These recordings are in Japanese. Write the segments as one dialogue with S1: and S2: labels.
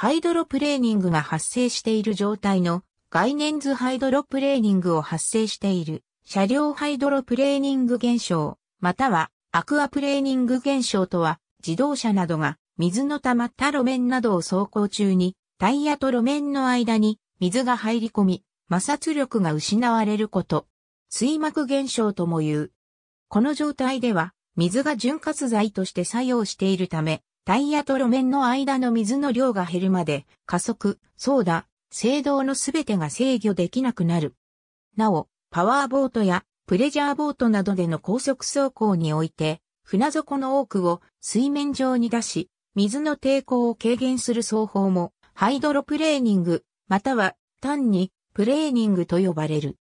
S1: ハイドロプレーニングが発生している状態の概念図ハイドロプレーニングを発生している車両ハイドロプレーニング現象、またはアクアプレーニング現象とは自動車などが水の溜まった路面などを走行中にタイヤと路面の間に水が入り込み摩擦力が失われること。水膜現象とも言う。この状態では水が潤滑剤として作用しているためタイヤと路面の間の水の量が減るまで、加速、操ー制動のすべてが制御できなくなる。なお、パワーボートやプレジャーボートなどでの高速走行において、船底の多くを水面上に出し、水の抵抗を軽減する走法も、ハイドロプレーニング、または単にプレーニングと呼ばれる。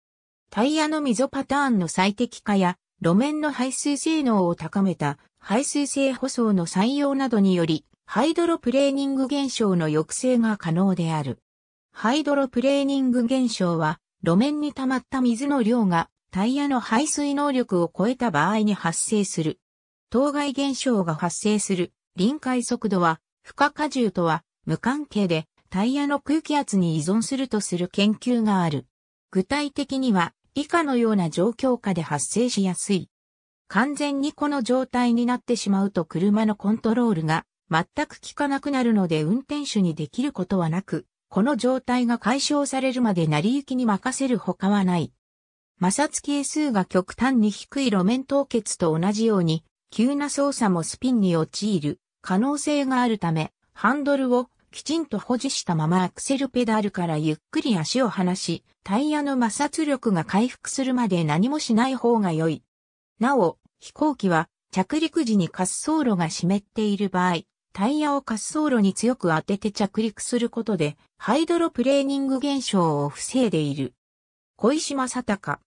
S1: タイヤの溝パターンの最適化や、路面の排水性能を高めた排水性舗装の採用などにより、ハイドロプレーニング現象の抑制が可能である。ハイドロプレーニング現象は、路面に溜まった水の量がタイヤの排水能力を超えた場合に発生する。当該現象が発生する臨界速度は、負荷荷重とは無関係でタイヤの空気圧に依存するとする研究がある。具体的には、以下のような状況下で発生しやすい。完全にこの状態になってしまうと車のコントロールが全く効かなくなるので運転手にできることはなく、この状態が解消されるまで成り行きに任せるほかはない。摩擦係数が極端に低い路面凍結と同じように、急な操作もスピンに陥る可能性があるため、ハンドルをきちんと保持したままアクセルペダルからゆっくり足を離し、タイヤの摩擦力が回復するまで何もしない方が良い。なお、飛行機は着陸時に滑走路が湿っている場合、タイヤを滑走路に強く当てて着陸することで、ハイドロプレーニング現象を防いでいる。小石正隆。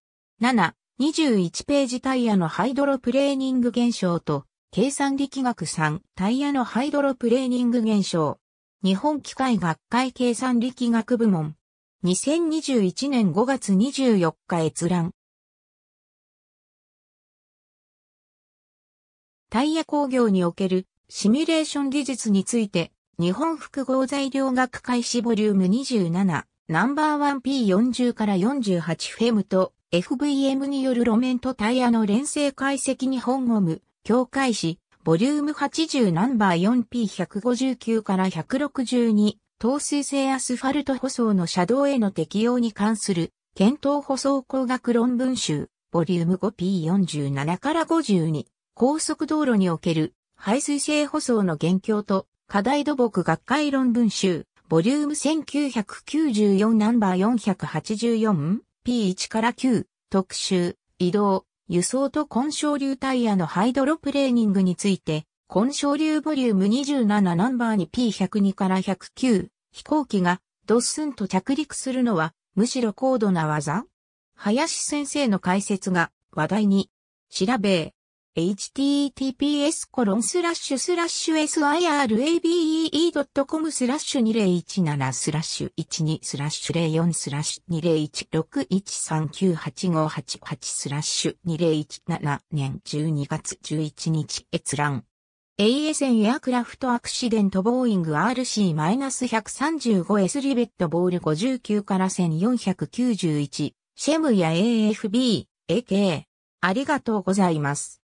S1: 7、21ページタイヤのハイドロプレーニング現象と、計算力学3、タイヤのハイドロプレーニング現象。日本機械学会計算力学部門。2021年5月24日閲覧。タイヤ工業におけるシミュレーション技術について、日本複合材料学開始ボリューム27、ナンバー 1P40 から48フェムと FVM による路面とタイヤの連成解析日本ゴム、境界誌、ボリューム80ナンバー 4P159 から162、透水性アスファルト舗装の車道への適用に関する、検討舗装工学論文集、ボリューム 5P47 から52、高速道路における排水性舗装の現況と課題土木学会論文集、ボリューム1994ナンバー 484P1 から9特集、移動、輸送と混焼流タイヤのハイドロプレーニングについて、混焼流ボリューム27ナンバーに P102 から109飛行機がドッスンと着陸するのはむしろ高度な技林先生の解説が話題に。調べ、https sirabe.com スラッシュ2017スラッシュ12スラッシュ04スラッシュ2016139858スラッシュ2017年12月11日閲覧 ASN エアクラフトアクシデントボーイング RC-135S リベットボール59から1491シェムや AFB、AK。ありがとうございます。